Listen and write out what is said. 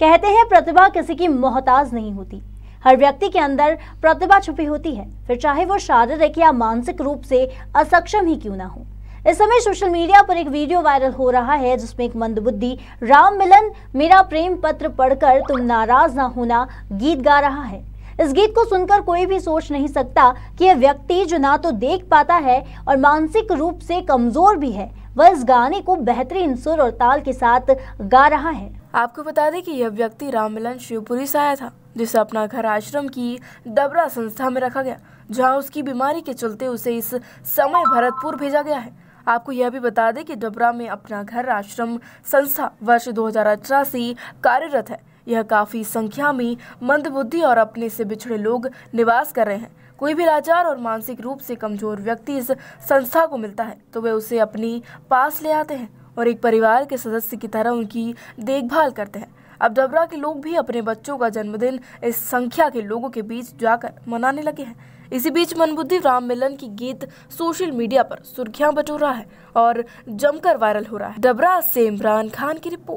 कहते हैं प्रतिभा किसी की मोहताज नहीं होती हर व्यक्ति के अंदर प्रतिभा छुपी होती है फिर चाहे वो शारीरिक या मानसिक रूप से असक्षम ही क्यों ना हो इस समय सोशल मीडिया पर एक वीडियो वायरल हो रहा है जिसमें एक मंदबुद्धि राम मिलन मेरा प्रेम पत्र पढ़कर तुम नाराज ना होना गीत गा रहा है इस गीत को सुनकर कोई भी सोच नहीं सकता कि यह व्यक्ति जो ना तो देख पाता है और मानसिक रूप से कमजोर भी है वह इस गाने को बेहतरीन सुर और ताल के साथ गा रहा है आपको बता दें कि यह व्यक्ति राममिलन शिवपुरी से आया था जिसे अपना घर आश्रम की दबरा संस्था में रखा गया जहां उसकी बीमारी के चलते उसे इस समय भरतपुर भेजा गया है आपको यह भी बता दें कि डबरा में अपना घर आश्रम संस्था वर्ष दो से कार्यरत है यह काफ़ी संख्या में मंदबुद्धि और अपने से बिछड़े लोग निवास कर रहे हैं कोई भी लाचार और मानसिक रूप से कमजोर व्यक्ति इस संस्था को मिलता है तो वे उसे अपनी पास ले आते हैं और एक परिवार के सदस्य की तरह उनकी देखभाल करते हैं अब डबरा के लोग भी अपने बच्चों का जन्मदिन इस संख्या के लोगों के बीच जाकर मनाने लगे हैं इसी बीच मनबुद्धि राम मिलन की गीत सोशल मीडिया पर सुर्खियां बटोर रहा है और जमकर वायरल हो रहा है डबरा से इमरान खान की रिपोर्ट